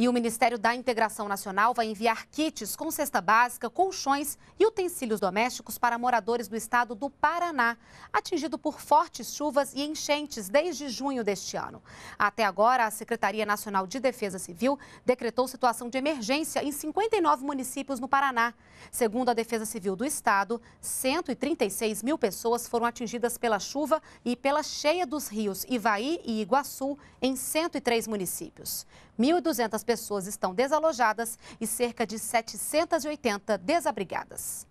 E o Ministério da Integração Nacional vai enviar kits com cesta básica, colchões e utensílios domésticos para moradores do estado do Paraná, atingido por fortes chuvas e enchentes desde junho deste ano. Até agora, a Secretaria Nacional de Defesa Civil decretou situação de emergência em 59 municípios no Paraná. Segundo a Defesa Civil do estado, 136 mil pessoas foram atingidas pela chuva e pela cheia dos rios Ivaí e Iguaçu em 103 municípios. 1.200 pessoas estão desalojadas e cerca de 780 desabrigadas.